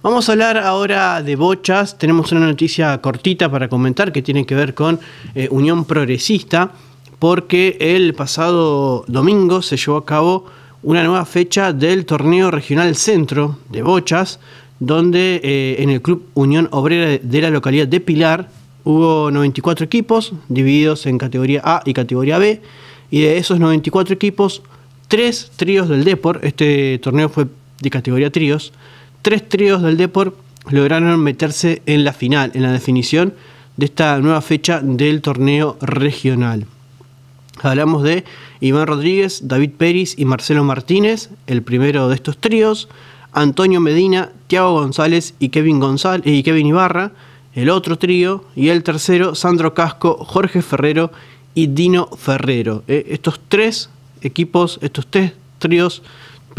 Vamos a hablar ahora de bochas. Tenemos una noticia cortita para comentar que tiene que ver con eh, Unión Progresista, porque el pasado domingo se llevó a cabo una nueva fecha del torneo regional centro de bochas, donde eh, en el Club Unión Obrera de la localidad de Pilar hubo 94 equipos divididos en categoría A y categoría B, y de esos 94 equipos, tres tríos del Depor, este torneo fue de categoría tríos, tres tríos del Deport lograron meterse en la final, en la definición de esta nueva fecha del torneo regional. Hablamos de Iván Rodríguez, David Pérez y Marcelo Martínez, el primero de estos tríos, Antonio Medina, Tiago González y Kevin, González, y Kevin Ibarra, el otro trío, y el tercero, Sandro Casco, Jorge Ferrero y Dino Ferrero. Eh, estos tres equipos, estos tres tríos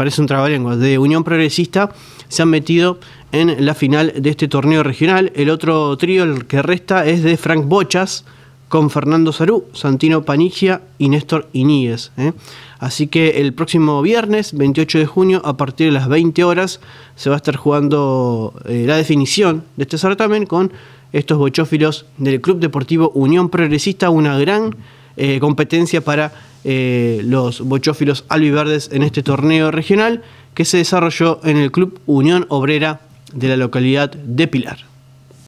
parece un trabalenguas, de Unión Progresista, se han metido en la final de este torneo regional. El otro trío, el que resta, es de Frank Bochas, con Fernando Sarú, Santino Panigia y Néstor Iníguez. ¿eh? Así que el próximo viernes, 28 de junio, a partir de las 20 horas, se va a estar jugando eh, la definición de este certamen con estos bochófilos del Club Deportivo Unión Progresista, una gran eh, competencia para eh, los bochófilos albiverdes en este torneo regional que se desarrolló en el Club Unión Obrera de la localidad de Pilar.